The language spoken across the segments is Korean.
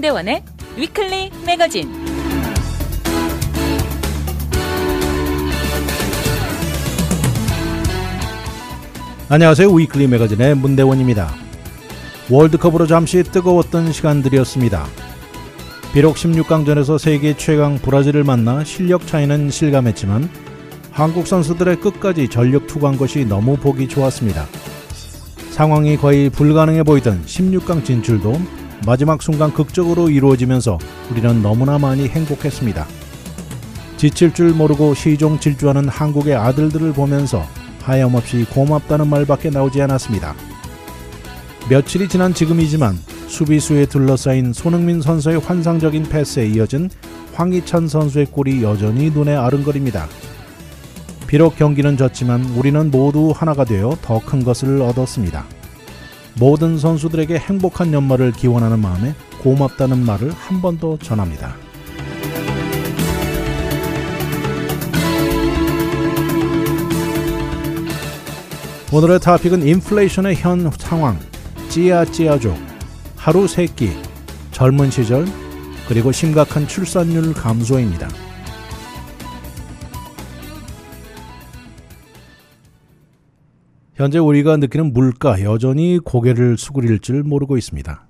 한대원의 위클리 매거진. 안녕하세요. 위클리 매거진의 문대원입니다. 월드컵으로 잠시 뜨거웠던 시간들이었습니다. 비록 16강전에서 세계 최강 브라질을 만나 실력 차이는 실감했지만 한국 선수들의 끝까지 전력 투구한 것이 너무 보기 좋았습니다. 상황이 거의 불가능해 보이던 16강 진출도 마지막 순간 극적으로 이루어지면서 우리는 너무나 많이 행복했습니다. 지칠 줄 모르고 시종 질주하는 한국의 아들들을 보면서 하염없이 고맙다는 말밖에 나오지 않았습니다. 며칠이 지난 지금이지만 수비수에 둘러싸인 손흥민 선수의 환상적인 패스에 이어진 황희찬 선수의 골이 여전히 눈에 아른거립니다. 비록 경기는 졌지만 우리는 모두 하나가 되어 더 큰 것을 얻었습니다. 모든 선수들에게 행복한 연말을 기원하는 마음에 고맙다는 말을 한 번 더 전합니다. 오늘의 타픽은 인플레이션의 현 상황, 찌아찌아족, 하루 세끼, 젊은 시절, 그리고 심각한 출산율 감소입니다. 현재 우리가 느끼는 물가 여전히 고개를 수그릴 줄 모르고 있습니다.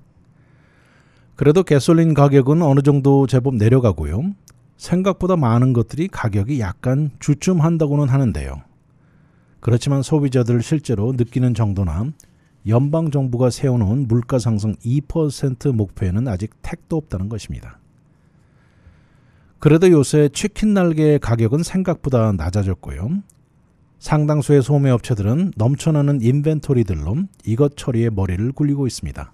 그래도 가솔린 가격은 어느 정도 제법 내려가고요. 생각보다 많은 것들이 가격이 약간 주춤한다고는 하는데요. 그렇지만 소비자들 실제로 느끼는 정도나 연방 정부가 세워놓은 물가 상승 2% 목표에는 아직 택도 없다는 것입니다. 그래도 요새 치킨 날개 가격은 생각보다 낮아졌고요. 상당수의 소매업체들은 넘쳐나는 인벤토리들로 이것 처리에 머리를 굴리고 있습니다.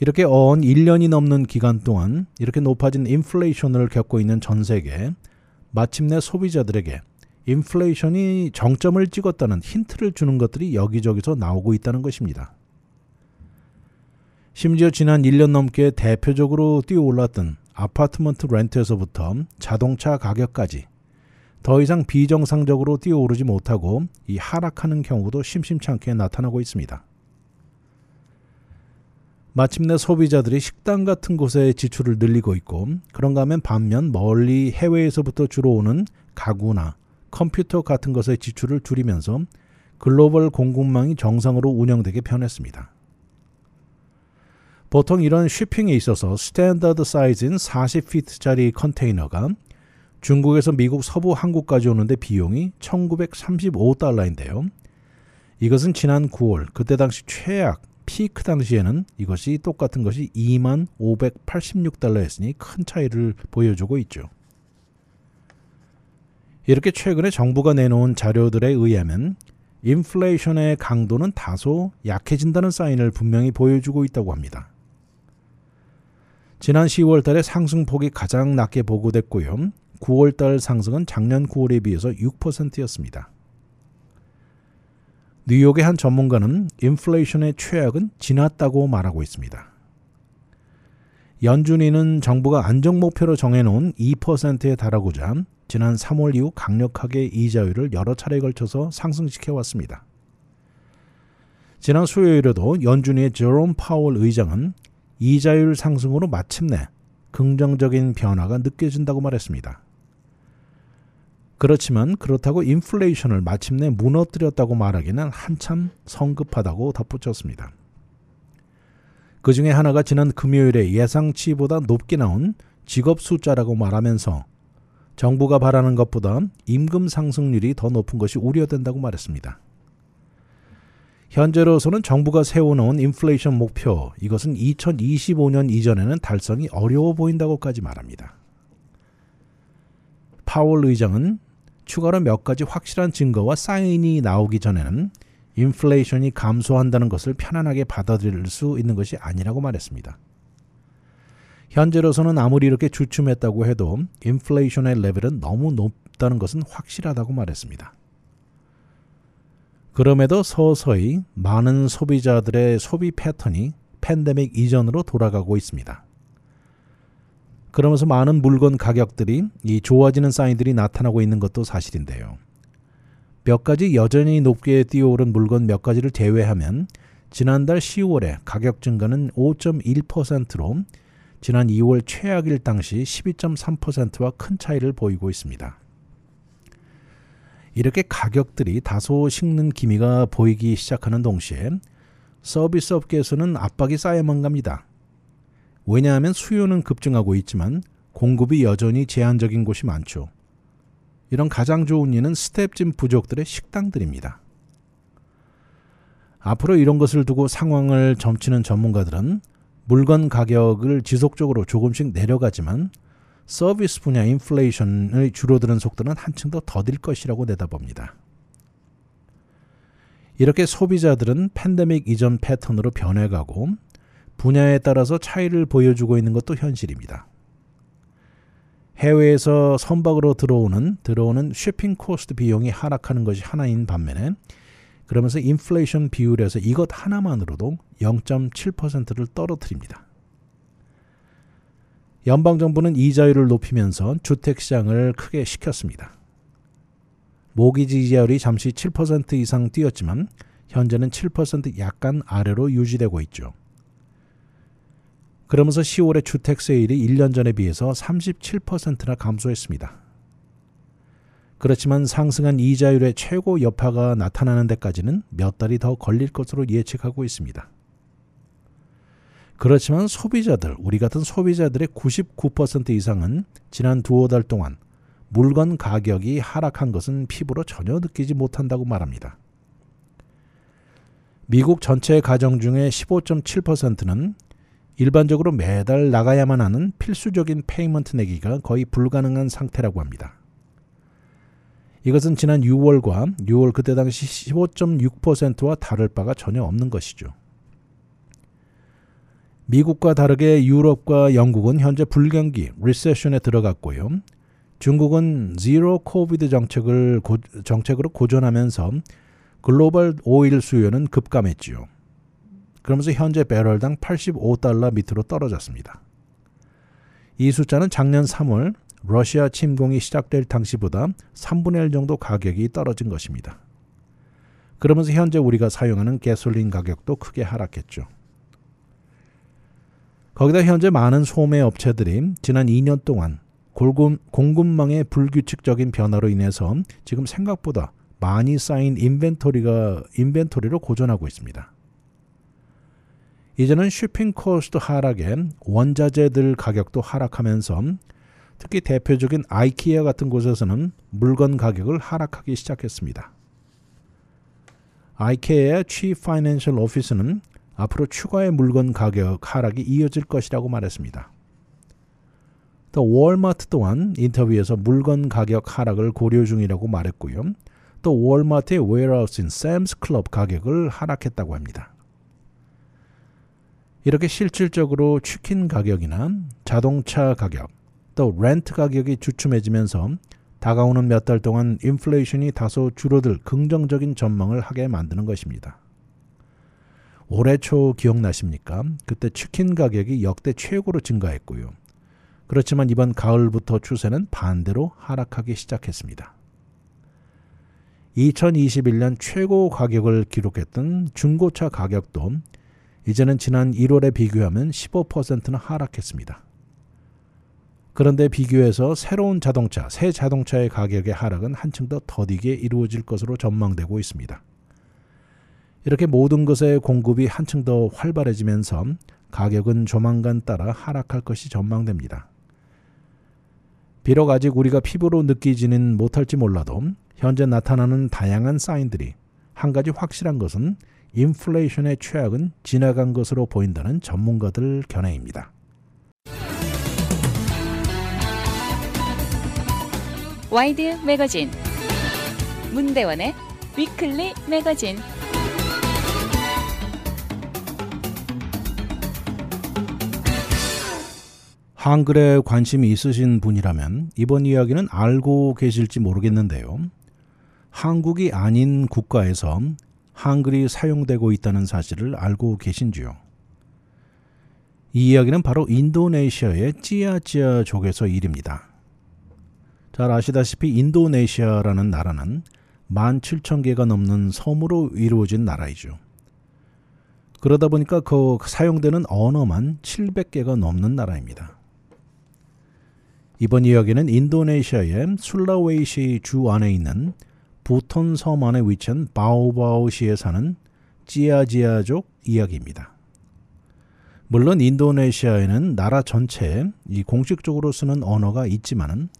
이렇게 어언 1년이 넘는 기간 동안 이렇게 높아진 인플레이션을 겪고 있는 전 세계 마침내 소비자들에게 인플레이션이 정점을 찍었다는 힌트를 주는 것들이 여기저기서 나오고 있다는 것입니다. 심지어 지난 1년 넘게 대표적으로 뛰어올랐던 아파트먼트 렌트에서부터 자동차 가격까지 더 이상 비정상적으로 뛰어오르지 못하고 이 하락하는 경우도 심심찮게 나타나고 있습니다. 마침내 소비자들이 식당 같은 곳에 지출을 늘리고 있고 그런가 하면 반면 멀리 해외에서부터 주로 오는 가구나 컴퓨터 같은 것에 지출을 줄이면서 글로벌 공급망이 정상으로 운영되게 변했습니다. 보통 이런 쇼핑에 있어서 스탠다드 사이즈인 40피트짜리 컨테이너가 중국에서 미국 서부 한국까지 오는데 비용이 1935달러인데요. 이것은 지난 9월 그때 당시 최악 피크 당시에는 이것이 똑같은 것이 2만 586달러였으니 큰 차이를 보여주고 있죠. 이렇게 최근에 정부가 내놓은 자료들에 의하면 인플레이션의 강도는 다소 약해진다는 사인을 분명히 보여주고 있다고 합니다. 지난 10월 달에 상승폭이 가장 낮게 보고됐고요. 9월달 상승은 작년 9월에 비해서 6%였습니다. 뉴욕의 한 전문가는 인플레이션의 최악은 지났다고 말하고 있습니다. 연준이는 정부가 안정 목표로 정해놓은 2%에 달하고자 지난 3월 이후 강력하게 이자율을 여러 차례에 걸쳐서 상승시켜 왔습니다. 지난 수요일에도 연준의 제롬 파월 의장은 이자율 상승으로 마침내 긍정적인 변화가 느껴진다고 말했습니다. 그렇지만 그렇다고 인플레이션을 마침내 무너뜨렸다고 말하기는 한참 성급하다고 덧붙였습니다. 그 중에 하나가 지난 금요일에 예상치보다 높게 나온 직업 숫자라고 말하면서 정부가 바라는 것보다 임금 상승률이 더 높은 것이 우려된다고 말했습니다. 현재로서는 정부가 세워놓은 인플레이션 목표, 이것은 2025년 이전에는 달성이 어려워 보인다고까지 말합니다. 파월 의장은 추가로 몇 가지 확실한 증거와 사인이 나오기 전에는 인플레이션이 감소한다는 것을 편안하게 받아들일 수 있는 것이 아니라고 말했습니다. 현재로서는 아무리 이렇게 주춤했다고 해도 인플레이션의 레벨은 너무 높다는 것은 확실하다고 말했습니다. 그럼에도 서서히 많은 소비자들의 소비 패턴이 팬데믹 이전으로 돌아가고 있습니다. 그러면서 많은 물건 가격들이 이 좋아지는 사인들이 나타나고 있는 것도 사실인데요. 몇 가지 여전히 높게 뛰어오른 물건 몇 가지를 제외하면 지난달 10월에 가격 증가는 5.1%로 지난 2월 최악일 당시 12.3%와 큰 차이를 보이고 있습니다. 이렇게 가격들이 다소 식는 기미가 보이기 시작하는 동시에 서비스 업계에서는 압박이 쌓여만 갑니다. 왜냐하면 수요는 급증하고 있지만 공급이 여전히 제한적인 곳이 많죠. 이런 가장 좋은 예는 스텝진 부족들의 식당들입니다. 앞으로 이런 것을 두고 상황을 점치는 전문가들은 물건 가격을 지속적으로 조금씩 내려가지만 서비스 분야 인플레이션의 줄어드는 속도는 한층 더 더딜 것이라고 내다봅니다. 이렇게 소비자들은 팬데믹 이전 패턴으로 변해가고 분야에 따라서 차이를 보여주고 있는 것도 현실입니다. 해외에서 선박으로 들어오는 들어오는 쇼핑 코스트 비용이 하락하는 것이 하나인 반면에 그러면서 인플레이션 비율에서 이것 하나만으로도 0.7%를 떨어뜨립니다. 연방 정부는 이자율을 높이면서 주택 시장을 크게 시켰습니다. 모기지 이자율이 잠시 7% 이상 뛰었지만 현재는 7% 약간 아래로 유지되고 있죠. 그러면서 10월의 주택세일이 1년 전에 비해서 37%나 감소했습니다. 그렇지만 상승한 이자율의 최고 여파가 나타나는 데까지는 몇 달이 더 걸릴 것으로 예측하고 있습니다. 그렇지만 소비자들, 우리 같은 소비자들의 99% 이상은 지난 두어 달 동안 물건 가격이 하락한 것은 피부로 전혀 느끼지 못한다고 말합니다. 미국 전체 가정 중에 15.7%는 일반적으로 매달 나가야만 하는 필수적인 페이먼트 내기가 거의 불가능한 상태라고 합니다. 이것은 지난 6월과 6월 그때 당시 15.6%와 다를 바가 전혀 없는 것이죠. 미국과 다르게 유럽과 영국은 현재 불경기, 리세션에 들어갔고요. 중국은 제로 코비드 정책을 고, 정책으로 고전하면서 글로벌 오일 수요는 급감했지요. 그러면서 현재 배럴당 85달러 밑으로 떨어졌습니다. 이 숫자는 작년 3월 러시아 침공이 시작될 당시보다 3분의 1 정도 가격이 떨어진 것입니다. 그러면서 현재 우리가 사용하는 가솔린 가격도 크게 하락했죠. 거기다 현재 많은 소매 업체들이 지난 2년 동안 골금, 공급망의 불규칙적인 변화로 인해서 지금 생각보다 많이 쌓인 인벤토리가 인벤토리로 고전하고 있습니다. 이제는 쇼핑 코스트 하락에 원자재들 가격도 하락하면서 특히 대표적인 아이키아 같은 곳에서는 물건 가격을 하락하기 시작했습니다. 아이케아의 Chief Financial Office는 앞으로 추가의 물건 가격 하락이 이어질 것이라고 말했습니다. 또 월마트 또한 인터뷰에서 물건 가격 하락을 고려 중이라고 말했고요. 또 월마트의 웨어하우스인 샘스 클럽 가격을 하락했다고 합니다. 이렇게 실질적으로 치킨 가격이나 자동차 가격, 또 렌트 가격이 주춤해지면서 다가오는 몇 달 동안 인플레이션이 다소 줄어들 긍정적인 전망을 하게 만드는 것입니다. 올해 초 기억나십니까? 그때 치킨 가격이 역대 최고로 증가했고요. 그렇지만 이번 가을부터 추세는 반대로 하락하기 시작했습니다. 2021년 최고 가격을 기록했던 중고차 가격도 이제는 지난 1월에 비교하면 1 5는 하락했습니다. 그런데 비교해서 새로운 자동차, 새 자동차의 가격의 하락은 한층 더 더디게 이루어질 것으로 전망되고 있습니다. 이렇게 모든 것의 공급이 한층 더 활발해지면서 가격은 조만간 따라 하락할 것이 전망됩니다. 비록 아직 우리가 피부로 느끼지는 못할지 몰라도 현재 나타나는 다양한 사인들이 한 가지 확실한 것은 인플레이션의 최악은 지나간 것으로 보인다는 전문가들 견해입니다. 와이드 매거진 문대원의 위클리 매거진 한글에 관심이 있으신 분이라면 이번 이야기는 알고 계실지 모르겠는데요. 한국이 아닌 국가에서 한글이 사용되고 있다는 사실을 알고 계신지요? 이 이야기는 바로 인도네시아의 찌아찌아족에서 일입니다. 잘 아시다시피 인도네시아라는 나라는 17,000개가 넘는 섬으로 이루어진 나라이죠. 그러다 보니까 그 사용되는 언어만 700개가 넘는 나라입니다. 이번 이야기는 인도네시아의 술라웨이시 주 안에 있는 부톤 서만에 위치한 바오바오시에 사는 찌아지아족 이야기입니다. 물론 인도네시아에는 나라 전체에 이 공식적으로 쓰는 언어가 있지만은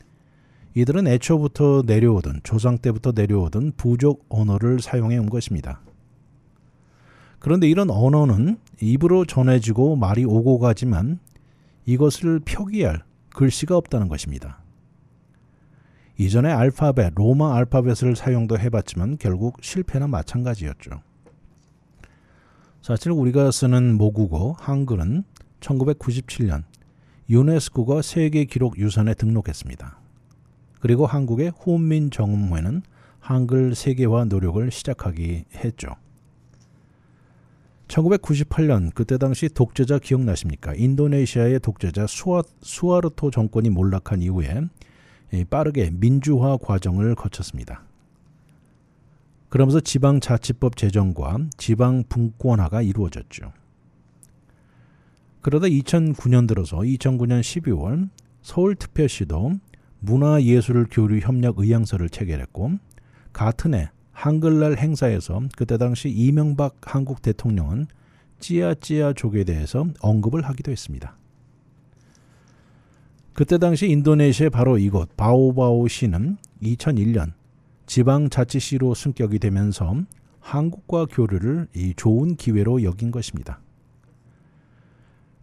이들은 애초부터 내려오던 조상 때부터 내려오던 부족 언어를 사용해 온 것입니다. 그런데 이런 언어는 입으로 전해지고 말이 오고 가지만 이것을 표기할 글씨가 없다는 것입니다. 이전에 알파벳, 로마 알파벳을 사용도 해봤지만 결국 실패나 마찬가지였죠. 사실 우리가 쓰는 모국어, 한글은 1997년 유네스코가 세계 기록 유산에 등록했습니다. 그리고 한국의 훈민 정음회는 한글 세계화 노력을 시작하기 했죠. 1998년 그때 당시 독재자 기억나십니까? 인도네시아의 독재자 수아, 수아르토 정권이 몰락한 이후에 빠르게 민주화 과정을 거쳤습니다. 그러면서 지방자치법 제정과 지방분권화가 이루어졌죠. 그러다 2009년 들어서 2009년 12월 서울특별시도 문화예술교류협력의향서를 체결했고 같은 해 한글날 행사에서 그때 당시 이명박 한국 대통령은 찌아찌아 족에 대해서 언급을 하기도 했습니다. 그때 당시 인도네시아의 바로 이곳 바오바오시는 2001년 지방자치시로 승격이 되면서 한국과 교류를 이 좋은 기회로 여긴 것입니다.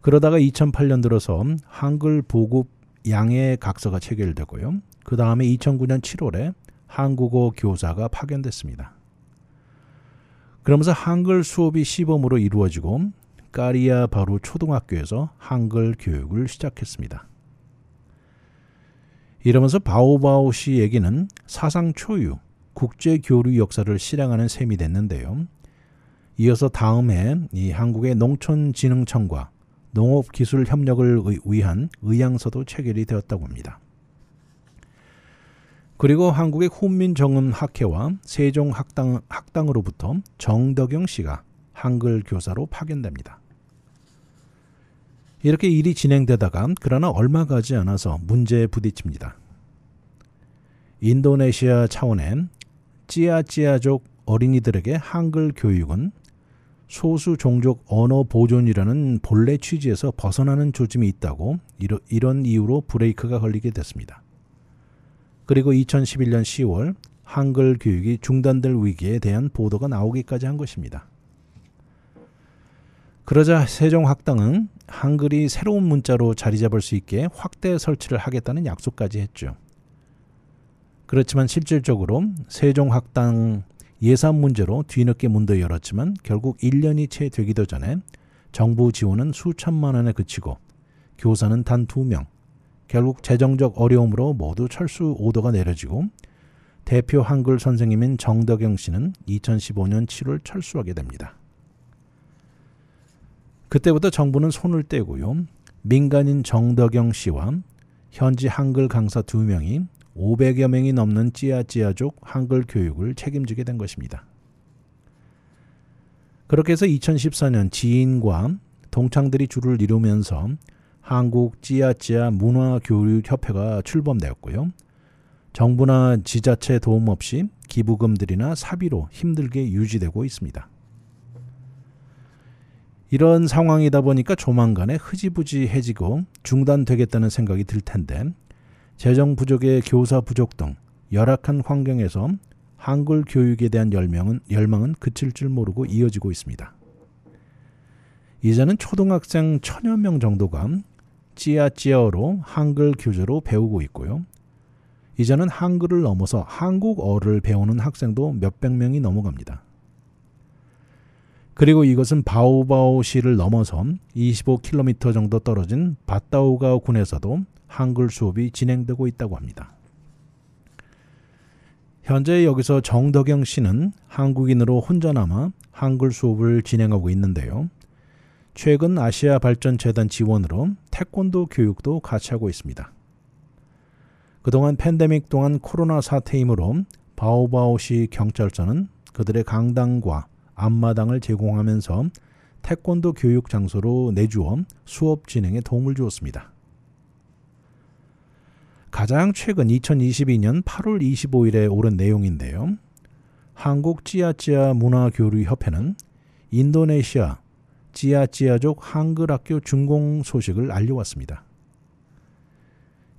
그러다가 2008년 들어서 한글 보급 양해 각서가 체결되고요. 그 다음에 2009년 7월에 한국어 교사가 파견됐습니다. 그러면서 한글 수업이 시범으로 이루어지고 까리아 바로 초등학교에서 한글 교육을 시작했습니다. 이러면서 바오바오 씨 얘기는 사상 초유 국제 교류 역사를 실행하는 셈이 됐는데요. 이어서 다음 해이 한국의 농촌진흥청과 농업기술 협력을 위한 의향서도 체결이 되었다고 합니다. 그리고 한국의 훈민정음학회와 세종 학당으로부터 정덕영 씨가 한글 교사로 파견됩니다. 이렇게 일이 진행되다가 그러나 얼마 가지 않아서 문제에 부딪힙니다. 인도네시아 차원의 찌아찌아족 어린이들에게 한글 교육은 소수 종족 언어 보존이라는 본래 취지에서 벗어나는 조짐이 있다고 이러, 이런 이유로 브레이크가 걸리게 됐습니다. 그리고 2011년 10월 한글 교육이 중단될 위기에 대한 보도가 나오기까지 한 것입니다. 그러자 세종학당은 한글이 새로운 문자로 자리 잡을 수 있게 확대 설치를 하겠다는 약속까지 했죠. 그렇지만 실질적으로 세종학당 예산 문제로 뒤늦게 문도 열었지만 결국 1년이 채 되기도 전에 정부 지원은 수천만 원에 그치고 교사는 단 두명 결국 재정적 어려움으로 모두 철수 오도가 내려지고 대표 한글 선생님인 정덕영 씨는 2015년 7월 철수하게 됩니다. 그때부터 정부는 손을 떼고요. 민간인 정덕영 씨와 현지 한글 강사 두명이 500여 명이 넘는 찌아찌아족 한글 교육을 책임지게 된 것입니다. 그렇게 해서 2014년 지인과 동창들이 줄을 이루면서 한국 찌아찌아 문화교육협회가 출범되었고요. 정부나 지자체 도움 없이 기부금들이나 사비로 힘들게 유지되고 있습니다. 이런 상황이다 보니까 조만간에 흐지부지해지고 중단되겠다는 생각이 들 텐데 재정 부족의 교사 부족 등 열악한 환경에서 한글 교육에 대한 열명은, 열망은 그칠 줄 모르고 이어지고 있습니다. 이제는 초등학생 천여 명 정도가 찌아찌어로 한글 교재로 배우고 있고요. 이제는 한글을 넘어서 한국어를 배우는 학생도 몇백 명이 넘어갑니다. 그리고 이것은 바오바오시를 넘어서 25km 정도 떨어진 바따오가 군에서도 한글 수업이 진행되고 있다고 합니다. 현재 여기서 정덕영 씨는 한국인으로 혼자 남아 한글 수업을 진행하고 있는데요. 최근 아시아 발전 재단 지원으로 태권도 교육도 같이 하고 있습니다. 그동안 팬데믹 동안 코로나 사태이므로 바오바오시 경찰서는 그들의 강당과 앞마당을 제공하면서 태권도 교육 장소로 내주어 수업 진행에 도움을 주었습니다. 가장 최근 2022년 8월 25일에 오른 내용인데요. 한국 찌아찌아 문화교류협회는 인도네시아 찌아찌아족 한글학교 준공 소식을 알려왔습니다.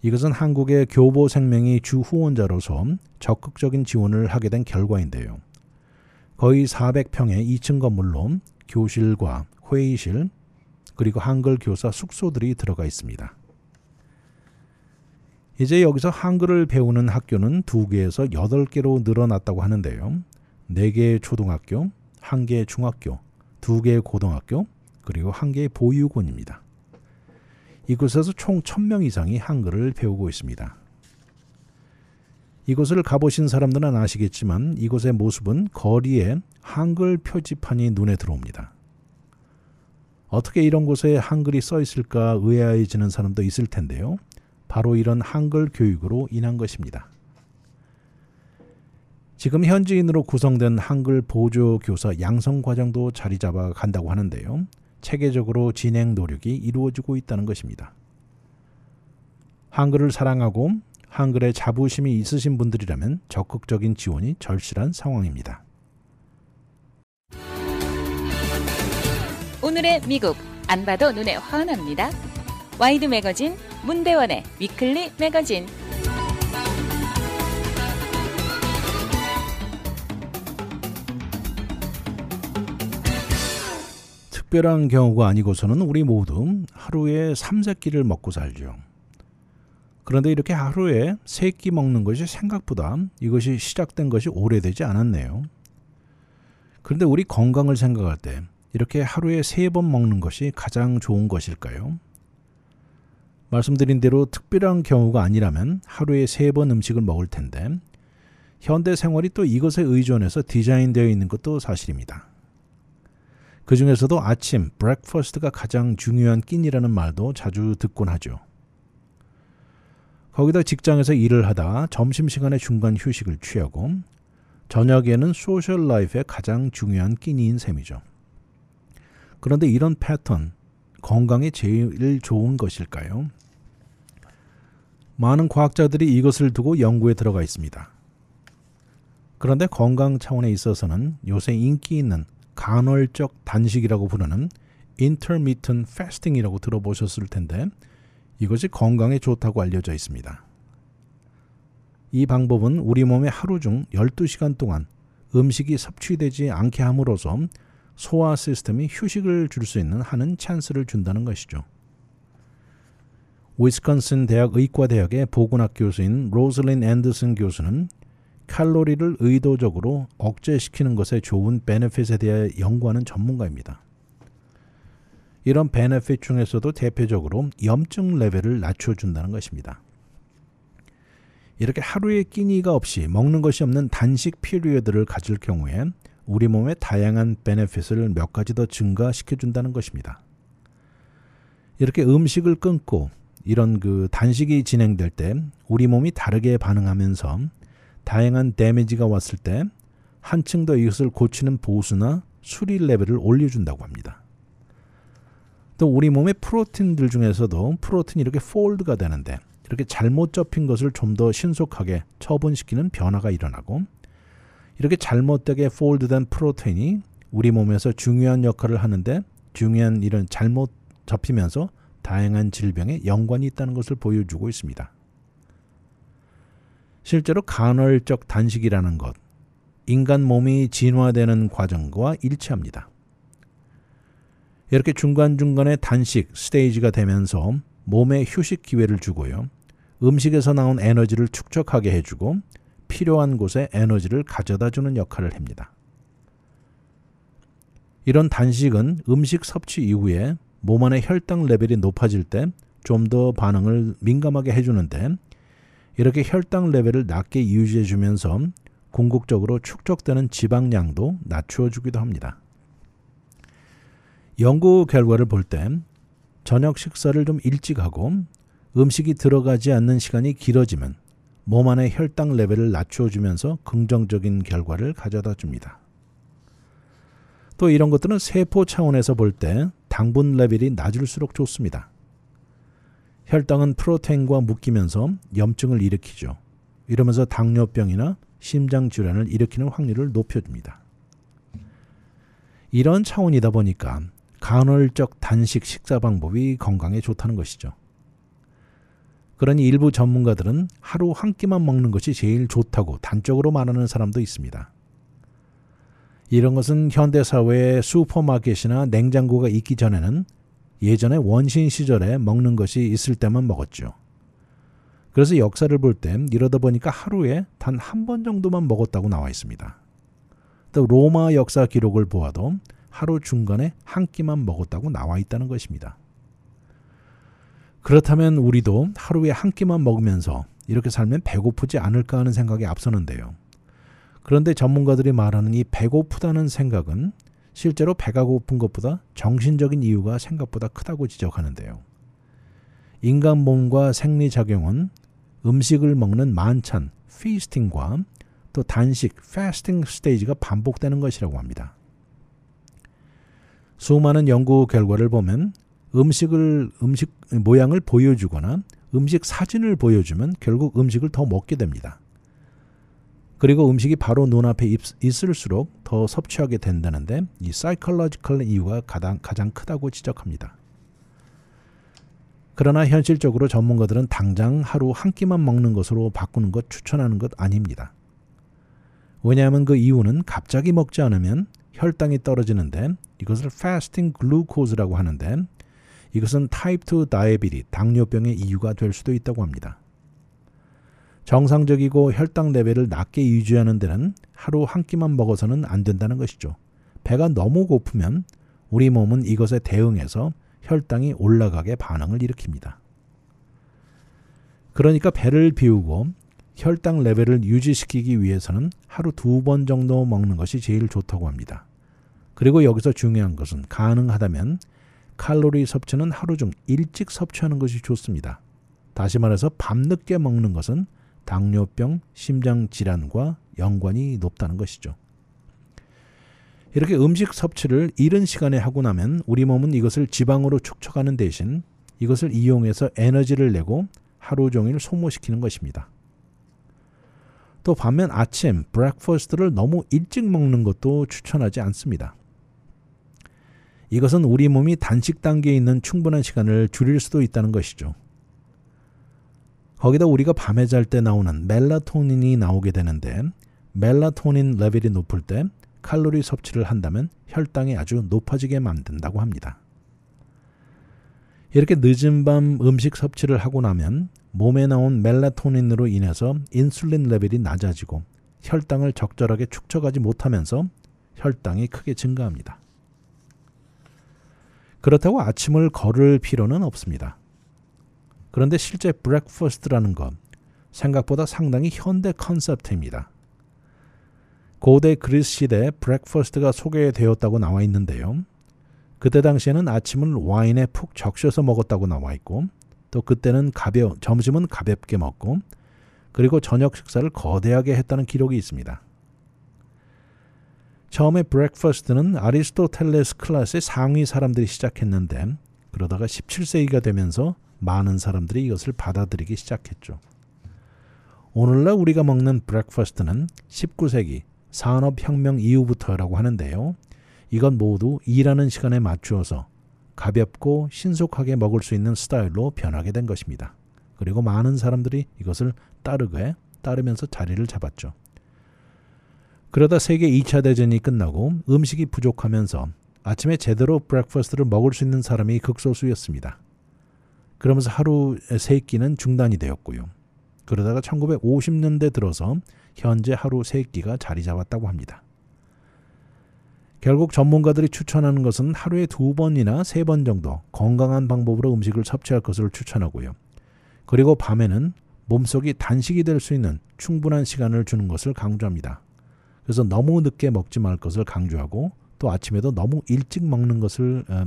이것은 한국의 교보 생명이 주 후원자로서 적극적인 지원을 하게 된 결과인데요. 거의 400평의 2층 건물로 교실과 회의실 그리고 한글 교사 숙소들이 들어가 있습니다. 이제 여기서 한글을 배우는 학교는 두개에서 8개로 늘어났다고 하는데요. 4개의 초등학교, 1개의 중학교, 2개의 고등학교, 그리고 1개의 보육원입니다. 이곳에서 총 1000명 이상이 한글을 배우고 있습니다. 이곳을 가보신 사람들은 아시겠지만 이곳의 모습은 거리에 한글 표지판이 눈에 들어옵니다. 어떻게 이런 곳에 한글이 써 있을까 의아해지는 사람도 있을 텐데요. 바로 이런 한글 교육으로 인한 것입니다. 지금 현지인으로 구성된 한글 보조 교사 양성 과정도 자리 잡아 간다고 하는데요. 체계적으로 진행 노력이 이루어지고 있다는 것입니다. 한글을 사랑하고 한글에 자부심이 있으신 분들이라면 적극적인 지원이 절실한 상황입니다. 오늘의 미국 안 봐도 눈에 환합니다. 와이드 매거진 문대원의 위클리 매거진 특별한 경우가 아니고서는 우리 모두 하루에 삼세끼를 먹고 살죠. 그런데 이렇게 하루에 세 끼 먹는 것이 생각보다 이것이 시작된 것이 오래되지 않았네요. 그런데 우리 건강을 생각할 때 이렇게 하루에 세 번 먹는 것이 가장 좋은 것일까요? 말씀드린 대로 특별한 경우가 아니라면 하루에 세 번 음식을 먹을 텐데 현대 생활이 또 이것에 의존해서 디자인되어 있는 것도 사실입니다. 그 중에서도 아침, 브렉퍼스트가 가장 중요한 끼니라는 말도 자주 듣곤 하죠. 거기다 직장에서 일을 하다 점심시간에 중간 휴식을 취하고 저녁에는 소셜 라이프의 가장 중요한 끼니인 셈이죠. 그런데 이런 패턴, 건강에 제일 좋은 것일까요? 많은 과학자들이 이것을 두고 연구에 들어가 있습니다. 그런데 건강 차원에 있어서는 요새 인기 있는 간헐적 단식이라고 부르는 intermittent fasting이라고 들어보셨을 텐데 이것이 건강에 좋다고 알려져 있습니다. 이 방법은 우리 몸에 하루 중 12시간 동안 음식이 섭취되지 않게 함으로써 소화 시스템이 휴식을 줄 수 있는 하는 찬스를 준다는 것이죠. 위스콘신 대학 의과대학의 보건학 교수인 로슬린 앤더슨 교수는 칼로리를 의도적으로 억제시키는 것에 좋은 베네핏에 대해 연구하는 전문가입니다. 이런 베네핏 중에서도 대표적으로 염증 레벨을 낮춰준다는 것입니다. 이렇게 하루에 끼니가 없이 먹는 것이 없는 단식 피리어드를 가질 경우엔 우리 몸의 다양한 베네핏을 몇 가지 더 증가시켜준다는 것입니다. 이렇게 음식을 끊고 이런 그 단식이 진행될 때 우리 몸이 다르게 반응하면서 다양한 데미지가 왔을 때 한층 더 이것을 고치는 보수나 수리 레벨을 올려준다고 합니다. 또 우리 몸의 프로틴들 중에서도 프로틴이 이렇게 폴드가 되는데 이렇게 잘못 접힌 것을 좀 더 신속하게 처분시키는 변화가 일어나고 이렇게 잘못되게 폴드된 프로틴이 우리 몸에서 중요한 역할을 하는데 중요한 일은 잘못 접히면서 다양한 질병에 연관이 있다는 것을 보여주고 있습니다. 실제로 간헐적 단식이라는 것, 인간 몸이 진화되는 과정과 일치합니다. 이렇게 중간중간에 단식, 스테이지가 되면서 몸에 휴식 기회를 주고요. 음식에서 나온 에너지를 축적하게 해주고 필요한 곳에 에너지를 가져다 주는 역할을 합니다. 이런 단식은 음식 섭취 이후에 몸 안의 혈당 레벨이 높아질 때 좀 더 반응을 민감하게 해주는데 이렇게 혈당 레벨을 낮게 유지해주면서 궁극적으로 축적되는 지방량도 낮추어주기도 합니다. 연구 결과를 볼 땐 저녁 식사를 좀 일찍 하고 음식이 들어가지 않는 시간이 길어지면 몸 안의 혈당 레벨을 낮춰주면서 긍정적인 결과를 가져다 줍니다. 또 이런 것들은 세포 차원에서 볼 때 당분 레벨이 낮을수록 좋습니다. 혈당은 프로테인과 묶이면서 염증을 일으키죠. 이러면서 당뇨병이나 심장 질환을 일으키는 확률을 높여줍니다. 이런 차원이다 보니까 간헐적 단식 식사 방법이 건강에 좋다는 것이죠. 그러니 일부 전문가들은 하루 한 끼만 먹는 것이 제일 좋다고 단적으로 말하는 사람도 있습니다. 이런 것은 현대 사회의 슈퍼마켓이나 냉장고가 있기 전에는 예전에 원신 시절에 먹는 것이 있을 때만 먹었죠. 그래서 역사를 볼 땐 이러다 보니까 하루에 단 한 번 정도만 먹었다고 나와 있습니다. 또 로마 역사 기록을 보아도 하루 중간에 한 끼만 먹었다고 나와 있다는 것입니다. 그렇다면 우리도 하루에 한 끼만 먹으면서 이렇게 살면 배고프지 않을까 하는 생각이 앞서는데요. 그런데 전문가들이 말하는 이 배고프다는 생각은 실제로 배가 고픈 것보다 정신적인 이유가 생각보다 크다고 지적하는데요. 인간 몸과 생리작용은 음식을 먹는 만찬, 피스팅과또 단식, 패스팅 스테이지가 반복되는 것이라고 합니다. 수많은 연구 결과를 보면 음식을 음식 모양을 보여주거나 음식 사진을 보여주면 결국 음식을 더 먹게 됩니다. 그리고 음식이 바로 눈앞에 있을수록 더 섭취하게 된다는데 이 사이클로지컬 이유가 가장, 가장 크다고 지적합니다. 그러나 현실적으로 전문가들은 당장 하루 한 끼만 먹는 것으로 바꾸는 것 추천하는 것 아닙니다. 왜냐하면 그 이유는 갑자기 먹지 않으면 혈당이 떨어지는 데 이것을 fasting glucose라고 하는데 이것은 type 2 d i a 다이아비리 당뇨병의 이유가 될 수도 있다고 합니다. 정상적이고 혈당 레벨을 낮게 유지하는 데는 하루 한 끼만 먹어서는 안 된다는 것이죠. 배가 너무 고프면 우리 몸은 이것에 대응해서 혈당이 올라가게 반응을 일으킵니다. 그러니까 배를 비우고 혈당 레벨을 유지시키기 위해서는 하루 두 번 정도 먹는 것이 제일 좋다고 합니다. 그리고 여기서 중요한 것은 가능하다면 칼로리 섭취는 하루 중 일찍 섭취하는 것이 좋습니다. 다시 말해서 밤늦게 먹는 것은 당뇨병, 심장 질환과 연관이 높다는 것이죠. 이렇게 음식 섭취를 이른 시간에 하고 나면 우리 몸은 이것을 지방으로 축적하는 대신 이것을 이용해서 에너지를 내고 하루 종일 소모시키는 것입니다. 또 반면 아침, 브렉퍼스트를 너무 일찍 먹는 것도 추천하지 않습니다. 이것은 우리 몸이 단식 단계에 있는 충분한 시간을 줄일 수도 있다는 것이죠. 거기다 우리가 밤에 잘 때 나오는 멜라토닌이 나오게 되는데 멜라토닌 레벨이 높을 때 칼로리 섭취를 한다면 혈당이 아주 높아지게 만든다고 합니다. 이렇게 늦은 밤 음식 섭취를 하고 나면 몸에 나온 멜라토닌으로 인해서 인슐린 레벨이 낮아지고 혈당을 적절하게 축적하지 못하면서 혈당이 크게 증가합니다. 그렇다고 아침을 걸을 필요는 없습니다. 그런데 실제 브렉퍼스트라는 건 생각보다 상당히 현대 컨셉트입니다. 고대 그리스 시대에 브렉퍼스트가 소개되었다고 나와 있는데요. 그때 당시에는 아침을 와인에 푹 적셔서 먹었다고 나와 있고 또 그때는 가벼운 점심은 가볍게 먹고 그리고 저녁 식사를 거대하게 했다는 기록이 있습니다. 처음에 브렉퍼스트는 아리스토텔레스 클래스의 상위 사람들이 시작했는데 그러다가 17세기가 되면서 많은 사람들이 이것을 받아들이기 시작했죠. 오늘날 우리가 먹는 브렉퍼스트는 19세기 산업혁명 이후부터라고 하는데요. 이건 모두 일하는 시간에 맞추어서 가볍고 신속하게 먹을 수 있는 스타일로 변하게 된 것입니다. 그리고 많은 사람들이 이것을 따르게 따르면서 자리를 잡았죠. 그러다 세계 2차 대전이 끝나고 음식이 부족하면서 아침에 제대로 브렉퍼스트를 먹을 수 있는 사람이 극소수였습니다. 그러면서 하루 세 끼는 중단이 되었고요. 그러다가 1950년대 들어서 현재 하루 세 끼가 자리 잡았다고 합니다. 결국 전문가들이 추천하는 것은 하루에 두 번이나 세 번 정도 건강한 방법으로 음식을 섭취할 것을 추천하고요. 그리고 밤에는 몸속이 단식이 될 수 있는 충분한 시간을 주는 것을 강조합니다. 그래서 너무 늦게 먹지 말 것을 강조하고 또 아침에도 너무 일찍 먹는 것을 어,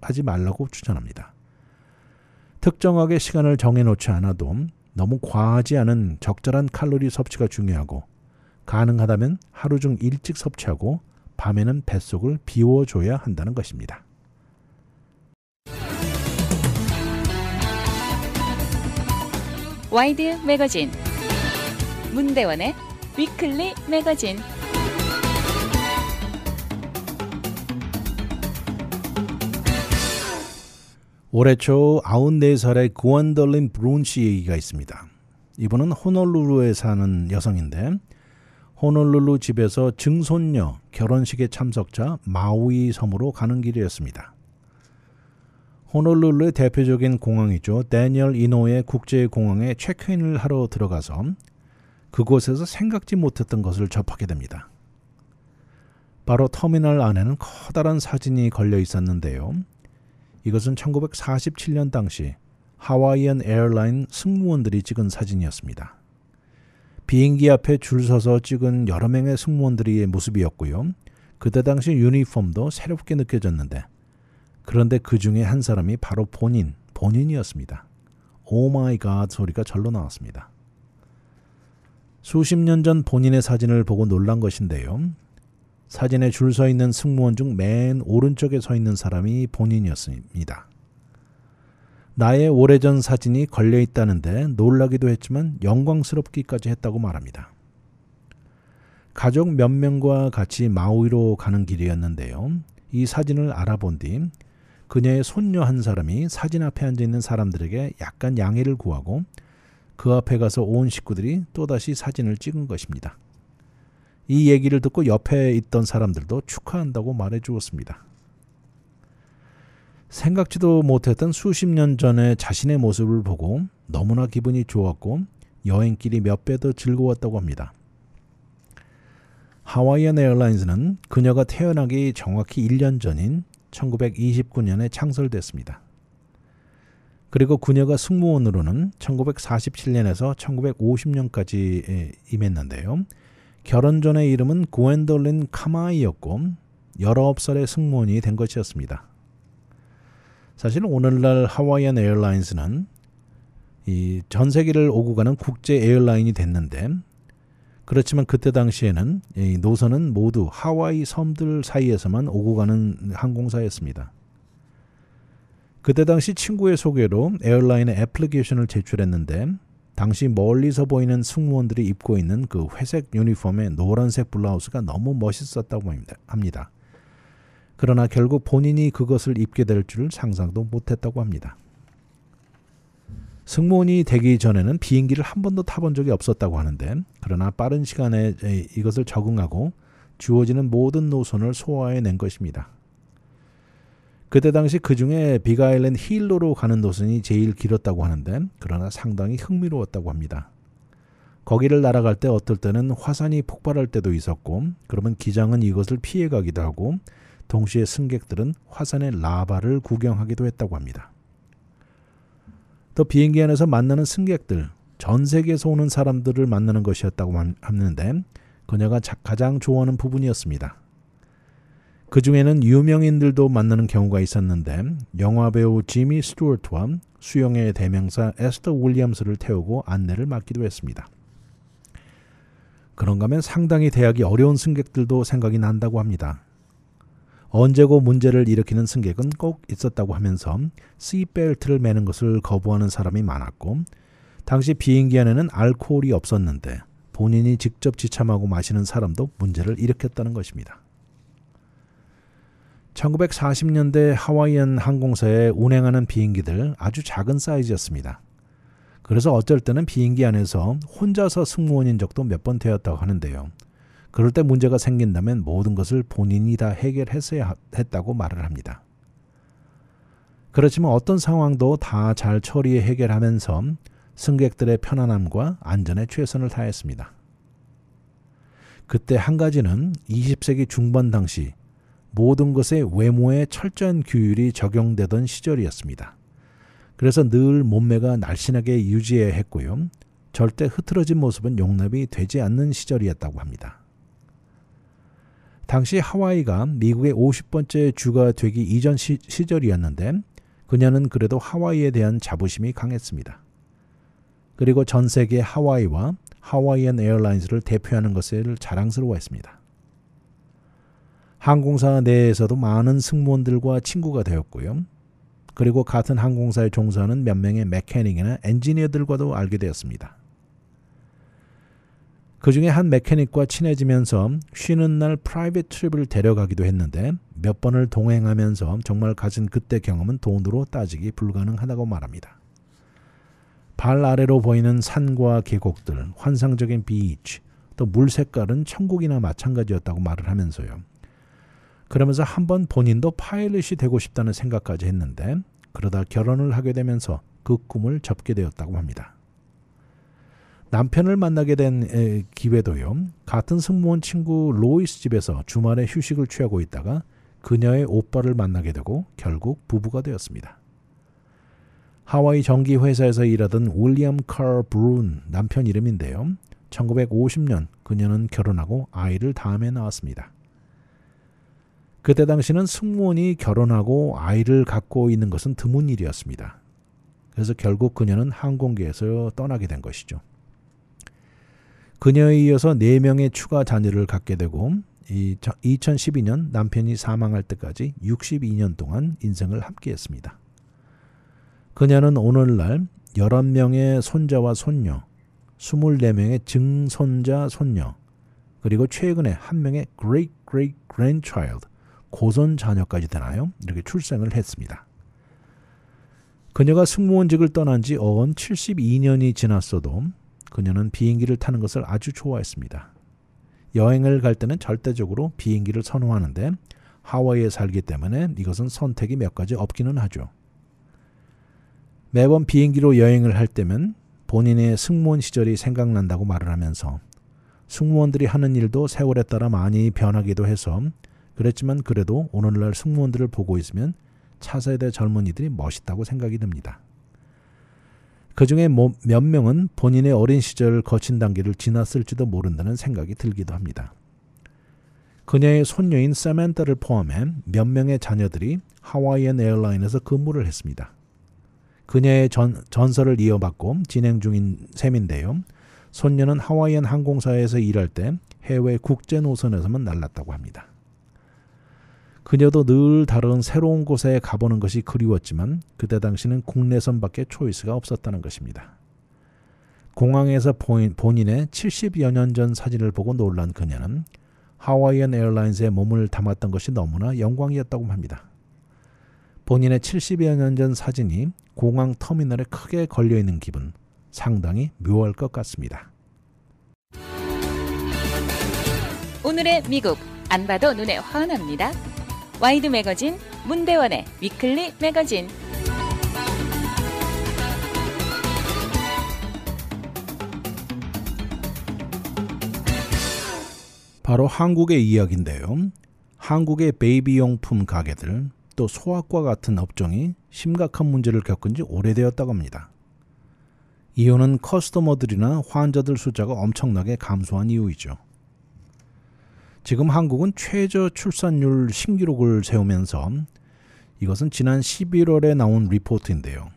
하지 말라고 추천합니다. 특정하게 시간을 정해놓지 않아도 너무 과하지 않은 적절한 칼로리 섭취가 중요하고 가능하다면 하루 중 일찍 섭취하고 밤에는 뱃속을 비워줘야 한다는 것입니다. 와이드 매거진 문대원의 위클리 매거진 올해 초 94살의 고원덜린 브룬씨 얘기가 있습니다. 이분은 호놀루루에 사는 여성인데 호놀룰루 집에서 증손녀 결혼식에 참석자 마우이 섬으로 가는 길이었습니다. 호놀룰루의 대표적인 공항이죠. 데니얼 이노의 국제공항에 체크인을 하러 들어가서 그곳에서 생각지 못했던 것을 접하게 됩니다. 바로 터미널 안에는 커다란 사진이 걸려 있었는데요. 이것은 1947년 당시 하와이안 에어라인 승무원들이 찍은 사진이었습니다. 비행기 앞에 줄 서서 찍은 여러 명의 승무원들의 모습이었고요. 그때 당시 유니폼도 새롭게 느껴졌는데 그런데 그 중에 한 사람이 바로 본인, 본인이었습니다. 오 마이 갓 소리가 절로 나왔습니다. 수십 년 전 본인의 사진을 보고 놀란 것인데요. 사진에 줄 서 있는 승무원 중 맨 오른쪽에 서 있는 사람이 본인이었습니다. 나의 오래전 사진이 걸려 있다는데 놀라기도 했지만 영광스럽기까지 했다고 말합니다. 가족 몇 명과 같이 마우이로 가는 길이었는데요. 이 사진을 알아본 뒤 그녀의 손녀 한 사람이 사진 앞에 앉아 있는 사람들에게 약간 양해를 구하고 그 앞에 가서 온 식구들이 또다시 사진을 찍은 것입니다. 이 얘기를 듣고 옆에 있던 사람들도 축하한다고 말해 주었습니다. 생각지도 못했던 수십 년 전에 자신의 모습을 보고 너무나 기분이 좋았고 여행길이 몇 배 더 즐거웠다고 합니다. 하와이안 에어라인즈는 그녀가 태어나기 정확히 1년 전인 1929년에 창설됐습니다. 그리고 그녀가 승무원으로는 1947년에서 1950년까지 임했는데요. 결혼 전의 이름은 고엔돌린 카마이였고 19살의 승무원이 된 것이었습니다. 사실은 오늘날 하와이안 에어라인스는 이전 세계를 오고 가는 국제 에어라인이 됐는데 그렇지만 그때 당시에는 이 노선은 모두 하와이 섬들 사이에서만 오고 가는 항공사였습니다. 그때 당시 친구의 소개로 에어라인의 애플리케이션을 제출했는데 당시 멀리서 보이는 승무원들이 입고 있는 그 회색 유니폼에 노란색 블라우스가 너무 멋있었다고 합니다. 그러나 결국 본인이 그것을 입게 될줄 상상도 못했다고 합니다. 승무원이 되기 전에는 비행기를 한 번도 타본 적이 없었다고 하는데 그러나 빠른 시간에 이것을 적응하고 주어지는 모든 노선을 소화해낸 것입니다. 그때 당시 그 중에 비가일랜 힐로로 가는 노선이 제일 길었다고 하는데 그러나 상당히 흥미로웠다고 합니다. 거기를 날아갈 때 어떨 때는 화산이 폭발할 때도 있었고 그러면 기장은 이것을 피해가기도 하고 동시에 승객들은 화산의 라바를 구경하기도 했다고 합니다. 또 비행기 안에서 만나는 승객들, 전 세계에서 오는 사람들을 만나는 것이었다고 하는데 그녀가 가장 좋아하는 부분이었습니다. 그 중에는 유명인들도 만나는 경우가 있었는데 영화 배우 지미 스튜어트와 수영의 대명사 에스터 윌리엄스를 태우고 안내를 맡기도 했습니다. 그런가 하면 상당히 대하기 어려운 승객들도 생각이 난다고 합니다. 언제고 문제를 일으키는 승객은 꼭 있었다고 하면서 시벨트를 매는 것을 거부하는 사람이 많았고 당시 비행기 안에는 알코올이 없었는데 본인이 직접 지참하고 마시는 사람도 문제를 일으켰다는 것입니다. 1940년대 하와이안 항공사에 운행하는 비행기들 아주 작은 사이즈였습니다. 그래서 어쩔 때는 비행기 안에서 혼자서 승무원인 적도 몇 번 되었다고 하는데요. 그럴 때 문제가 생긴다면 모든 것을 본인이 다 해결했어야 했다고 말을 합니다. 그렇지만 어떤 상황도 다 잘 처리해 해결하면서 승객들의 편안함과 안전에 최선을 다했습니다. 그때 한 가지는 20세기 중반 당시 모든 것에 외모에 철저한 규율이 적용되던 시절이었습니다. 그래서 늘 몸매가 날씬하게 유지해야 했고요. 절대 흐트러진 모습은 용납이 되지 않는 시절이었다고 합니다. 당시 하와이가 미국의 50번째 주가 되기 이전 시, 절이었는데 그녀는 그래도 하와이에 대한 자부심이 강했습니다. 그리고 전 세계 하와이와 하와이안 에어라인스를 대표하는 것을 자랑스러워했습니다. 항공사 내에서도 많은 승무원들과 친구가 되었고요. 그리고 같은 항공사에 종사하는 몇 명의 메케닉이나 엔지니어들과도 알게 되었습니다. 그 중에 한 메케닉과 친해지면서 쉬는 날 프라이빗 트립을 데려가기도 했는데 몇 번을 동행하면서 정말 가진 그때 경험은 돈으로 따지기 불가능하다고 말합니다. 발 아래로 보이는 산과 계곡들, 환상적인 비치, 또 물 색깔은 천국이나 마찬가지였다고 말을 하면서요. 그러면서 한 번 본인도 파일럿이 되고 싶다는 생각까지 했는데 그러다 결혼을 하게 되면서 그 꿈을 접게 되었다고 합니다. 남편을 만나게 된 기회도요. 같은 승무원 친구 로이스 집에서 주말에 휴식을 취하고 있다가 그녀의 오빠를 만나게 되고 결국 부부가 되었습니다. 하와이 전기 회사에서 일하던 윌리엄 컬 브룬 남편 이름인데요. 1950년 그녀는 결혼하고 아이를 다음에 낳았습니다. 그때 당시는 승무원이 결혼하고 아이를 갖고 있는 것은 드문 일이었습니다. 그래서 결국 그녀는 항공기에서 떠나게 된 것이죠. 그녀에 이어서 4명의 추가 자녀를 갖게 되고 2012년 남편이 사망할 때까지 62년 동안 인생을 함께했습니다. 그녀는 오늘날 11명의 손자와 손녀, 24명의 증손자 손녀, 그리고 최근에 한 명의 great great grandchild, 고손 자녀까지 되나요? 이렇게 출생을 했습니다. 그녀가 승무원직을 떠난 지 어언 72년이 지났어도 그녀는 비행기를 타는 것을 아주 좋아했습니다. 여행을 갈 때는 절대적으로 비행기를 선호하는데 하와이에 살기 때문에 이것은 선택이 몇 가지 없기는 하죠. 매번 비행기로 여행을 할 때면 본인의 승무원 시절이 생각난다고 말을 하면서 승무원들이 하는 일도 세월에 따라 많이 변하기도 해서 그랬지만 그래도 오늘날 승무원들을 보고 있으면 차세대 젊은이들이 멋있다고 생각이 듭니다. 그 중에 뭐 몇 명은 본인의 어린 시절 거친 단계를 지났을지도 모른다는 생각이 들기도 합니다. 그녀의 손녀인 세멘타를 포함해 몇 명의 자녀들이 하와이안 에어라인에서 근무를 했습니다. 그녀의 전, 전설을 이어받고 진행 중인 셈인데요. 손녀는 하와이안 항공사에서 일할 때 해외 국제 노선에서만 날랐다고 합니다. 그녀도 늘 다른 새로운 곳에 가보는 것이 그리웠지만 그때 당시는 국내선밖에 초이스가 없었다는 것입니다. 공항에서 본인의 70여 년 전 사진을 보고 놀란 그녀는 하와이안 에어라인스에 몸을 담았던 것이 너무나 영광이었다고 합니다. 본인의 70여 년 전 사진이 공항 터미널에 크게 걸려 있는 기분 상당히 묘할 것 같습니다. 오늘의 미국 안 봐도 눈에 환합니다. 와이드 매거진 문대원의 위클리 매거진 바로 한국의 이야기인데요. 한국의 베이비 용품 가게들 또 소아과 같은 업종이 심각한 문제를 겪은 지 오래되었다고 합니다. 이유는 커스터머들이나 환자들 숫자가 엄청나게 감소한 이유이죠. 지금 한국은 최저 출산율 신기록을 세우면서 이것은 지난 11월에 나온 리포트인데요.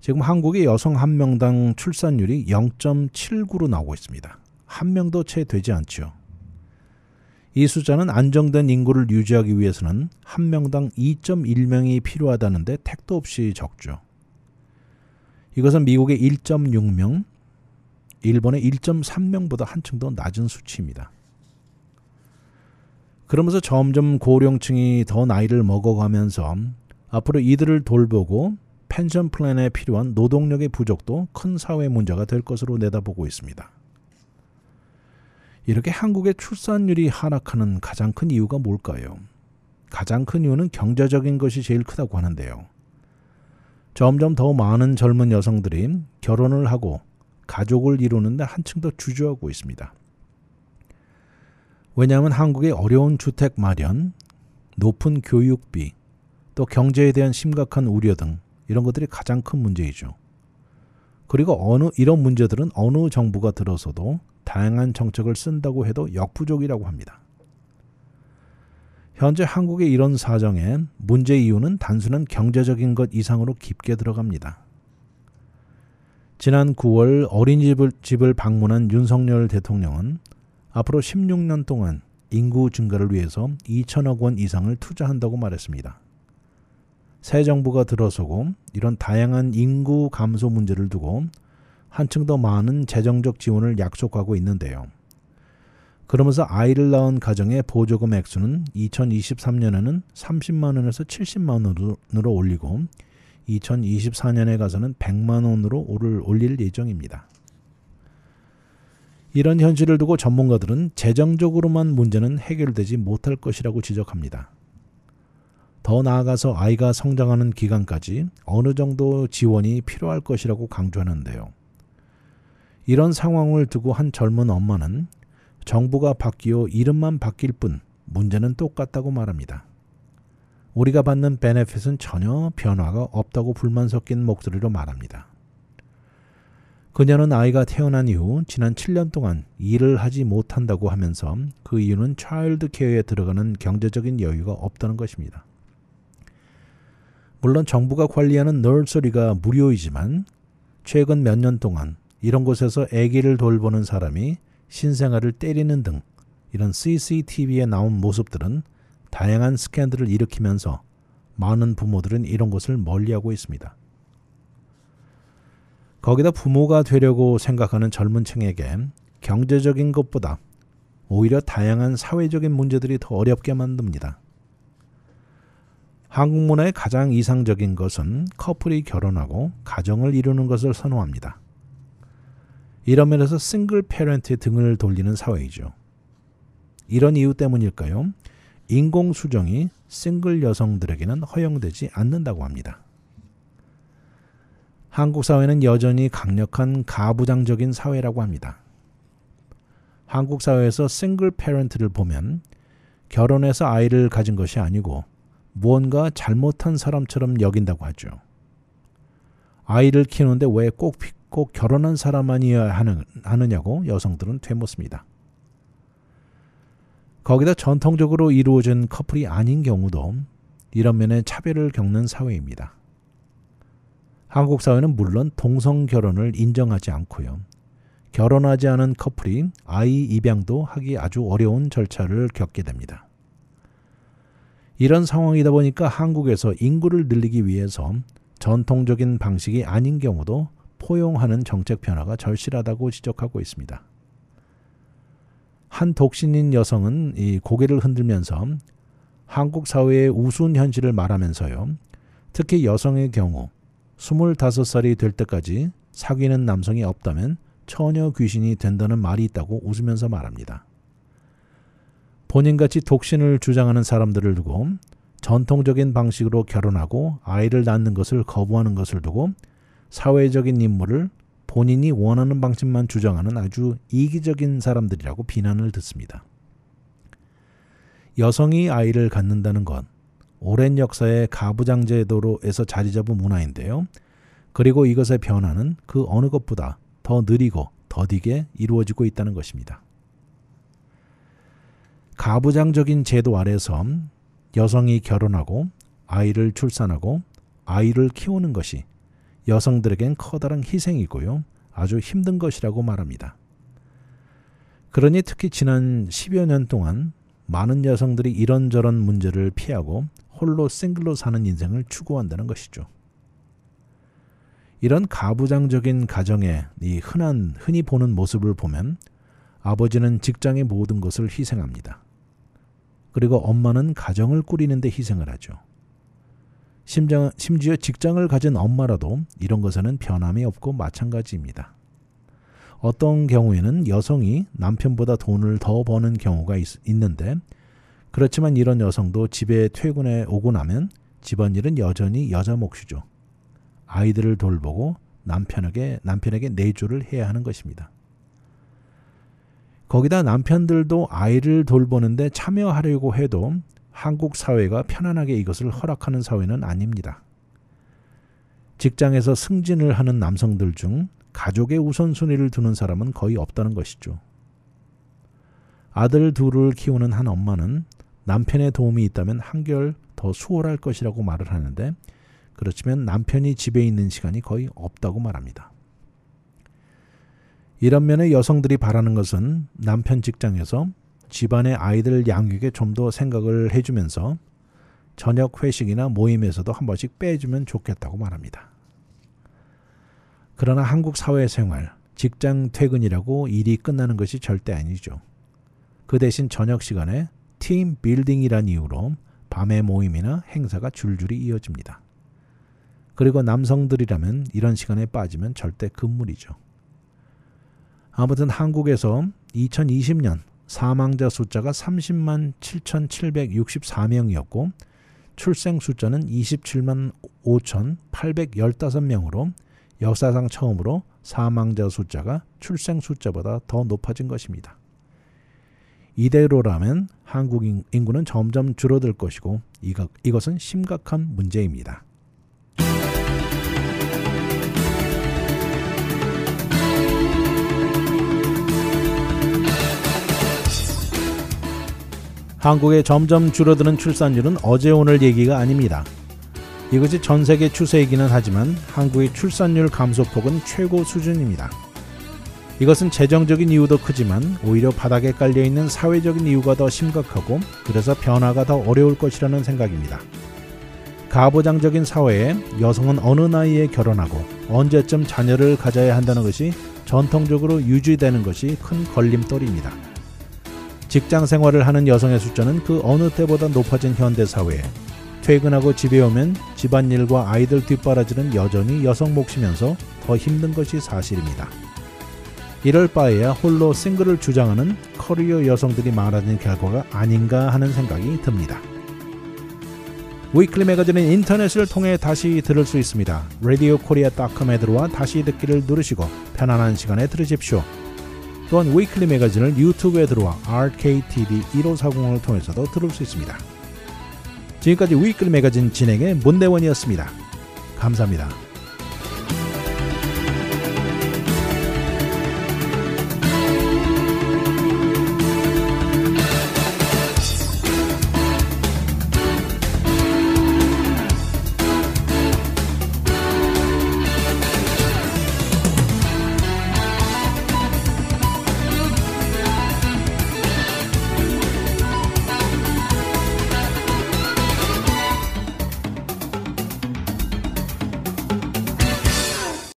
지금 한국의 여성 한 명당 출산율이 0.79로 나오고 있습니다. 한 명도 채 되지 않지요. 이 숫자는 안정된 인구를 유지하기 위해서는 한 명당 2.1명이 필요하다는데 택도 없이 적죠. 이것은 미국의 1.6명, 일본의 1.3명보다 한층 더 낮은 수치입니다. 그러면서 점점 고령층이 더 나이를 먹어가면서 앞으로 이들을 돌보고 펜션 플랜에 필요한 노동력의 부족도 큰 사회 문제가 될 것으로 내다보고 있습니다. 이렇게 한국의 출산율이 하락하는 가장 큰 이유가 뭘까요? 가장 큰 이유는 경제적인 것이 제일 크다고 하는데요. 점점 더 많은 젊은 여성들이 결혼을 하고 가족을 이루는데 한층 더 주저하고 있습니다. 왜냐하면 한국의 어려운 주택 마련, 높은 교육비, 또 경제에 대한 심각한 우려 등 이런 것들이 가장 큰 문제이죠. 그리고 어느 이런 문제들은 어느 정부가 들어서도 다양한 정책을 쓴다고 해도 역부족이라고 합니다. 현재 한국의 이런 사정엔 문제 이유는 단순한 경제적인 것 이상으로 깊게 들어갑니다. 지난 9월 어린이집을 방문한 윤석열 대통령은 앞으로 16년 동안 인구 증가를 위해서 2천억 원 이상을 투자한다고 말했습니다. 새 정부가 들어서고 이런 다양한 인구 감소 문제를 두고 한층 더 많은 재정적 지원을 약속하고 있는데요. 그러면서 아이를 낳은 가정의 보조금 액수는 2023년에는 30만 원에서 70만 원으로 올리고 2024년에 가서는 100만 원으로 오를 올릴 예정입니다. 이런 현실을 두고 전문가들은 재정적으로만 문제는 해결되지 못할 것이라고 지적합니다. 더 나아가서 아이가 성장하는 기간까지 어느 정도 지원이 필요할 것이라고 강조하는데요. 이런 상황을 두고 한 젊은 엄마는 정부가 바뀌어 이름만 바뀔 뿐 문제는 똑같다고 말합니다. 우리가 받는 베네핏은 전혀 변화가 없다고 불만 섞인 목소리로 말합니다. 그녀는 아이가 태어난 이후 지난 7년 동안 일을 하지 못한다고 하면서 그 이유는 차일드 케어에 들어가는 경제적인 여유가 없다는 것입니다. 물론 정부가 관리하는 널서리가 무료이지만 최근 몇 년 동안 이런 곳에서 아기를 돌보는 사람이 신생아를 때리는 등 이런 CCTV에 나온 모습들은 다양한 스캔들을 일으키면서 많은 부모들은 이런 것을 멀리하고 있습니다. 거기다 부모가 되려고 생각하는 젊은 층에게 경제적인 것보다 오히려 다양한 사회적인 문제들이 더 어렵게 만듭니다. 한국 문화의 가장 이상적인 것은 커플이 결혼하고 가정을 이루는 것을 선호합니다. 이런 면에서 싱글 페런트의 등을 돌리는 사회이죠. 이런 이유 때문일까요? 인공수정이 싱글 여성들에게는 허용되지 않는다고 합니다. 한국 사회는 여전히 강력한 가부장적인 사회라고 합니다. 한국 사회에서 싱글 패런트를 보면 결혼해서 아이를 가진 것이 아니고 무언가 잘못한 사람처럼 여긴다고 하죠. 아이를 키우는데 왜 꼭 꼭 결혼한 사람만이어야 하 하느냐고 여성들은 되묻습니다. 거기다 전통적으로 이루어진 커플이 아닌 경우도 이런 면에 차별을 겪는 사회입니다. 한국 사회는 물론 동성 결혼을 인정하지 않고요. 결혼하지 않은 커플이 아이 입양도 하기 아주 어려운 절차를 겪게 됩니다. 이런 상황이다 보니까 한국에서 인구를 늘리기 위해서 전통적인 방식이 아닌 경우도 포용하는 정책 변화가 절실하다고 지적하고 있습니다. 한 독신인 여성은 이 고개를 흔들면서 한국 사회의 우스운 현실을 말하면서요. 특히 여성의 경우 25살이 될 때까지 사귀는 남성이 없다면 처녀 귀신이 된다는 말이 있다고 웃으면서 말합니다. 본인같이 독신을 주장하는 사람들을 두고 전통적인 방식으로 결혼하고 아이를 낳는 것을 거부하는 것을 두고 사회적인 임무를 본인이 원하는 방침만 주장하는 아주 이기적인 사람들이라고 비난을 듣습니다. 여성이 아이를 갖는다는 건 오랜 역사의 가부장제도로에서 자리 잡은 문화인데요. 그리고 이것의 변화는 그 어느 것보다 더 느리고 더디게 이루어지고 있다는 것입니다. 가부장적인 제도 아래서 여성이 결혼하고 아이를 출산하고 아이를 키우는 것이 여성들에겐 커다란 희생이고요. 아주 힘든 것이라고 말합니다. 그러니 특히 지난 10여 년 동안 많은 여성들이 이런저런 문제를 피하고 홀로 싱글로 사는 인생을 추구한다는 것이죠. 이런 가부장적인 가정의 이 흔한 흔히 보는 모습을 보면 아버지는 직장의 모든 것을 희생합니다. 그리고 엄마는 가정을 꾸리는데 희생을 하죠. 심장, 심지어 직장을 가진 엄마라도 이런 것에는 변함이 없고 마찬가지입니다. 어떤 경우에는 여성이 남편보다 돈을 더 버는 경우가 있, 있는데 그렇지만 이런 여성도 집에 퇴근해 오고 나면 집안일은 여전히 여자 몫이죠. 아이들을 돌보고 남편에게 남편에게 내조를 해야 하는 것입니다. 거기다 남편들도 아이를 돌보는데 참여하려고 해도 한국 사회가 편안하게 이것을 허락하는 사회는 아닙니다. 직장에서 승진을 하는 남성들 중 가족의 우선순위를 두는 사람은 거의 없다는 것이죠. 아들 둘을 키우는 한 엄마는 남편의 도움이 있다면 한결 더 수월할 것이라고 말을 하는데 그렇지만 남편이 집에 있는 시간이 거의 없다고 말합니다. 이런 면에 여성들이 바라는 것은 남편 직장에서 집안의 아이들 양육에 좀 더 생각을 해주면서 저녁 회식이나 모임에서도 한 번씩 빼주면 좋겠다고 말합니다. 그러나 한국 사회생활, 직장 퇴근이라고 일이 끝나는 것이 절대 아니죠. 그 대신 저녁 시간에 팀 빌딩이란 이유로 밤의 모임이나 행사가 줄줄이 이어집니다. 그리고 남성들이라면 이런 시간에 빠지면 절대 금물이죠. 아무튼 한국에서 2020년 사망자 숫자가 30만 7,764명이었고 출생 숫자는 27만 5,815명으로 역사상 처음으로 사망자 숫자가 출생 숫자보다 더 높아진 것입니다. 이대로라면 한국 인구는 점점 줄어들 것이고 이것은 심각한 문제입니다. 한국의 점점 줄어드는 출산율은 어제 오늘 얘기가 아닙니다. 이것이 전 세계 추세이기는 하지만 한국의 출산율 감소폭은 최고 수준입니다. 이것은 재정적인 이유도 크지만 오히려 바닥에 깔려있는 사회적인 이유가 더 심각하고 그래서 변화가 더 어려울 것이라는 생각입니다. 가부장적인 사회에 여성은 어느 나이에 결혼하고 언제쯤 자녀를 가져야 한다는 것이 전통적으로 유지되는 것이 큰 걸림돌입니다. 직장 생활을 하는 여성의 숫자는 그 어느 때보다 높아진 현대 사회에 퇴근하고 집에 오면 집안일과 아이들 뒷바라지는 여전히 여성 몫이면서 더 힘든 것이 사실입니다. 이럴 바에야 홀로 싱글을 주장하는 커리어 여성들이 많아진 결과가 아닌가 하는 생각이 듭니다. 위클리 매거진은 인터넷을 통해 다시 들을 수 있습니다. radiokorea.com에 들어와 다시 듣기를 누르시고 편안한 시간에 들으십시오. 또한 위클리 매거진을 유튜브에 들어와 RKTV 1540을 통해서도 들을 수 있습니다. 지금까지 위클리 매거진 진행의 문대원이었습니다. 감사합니다.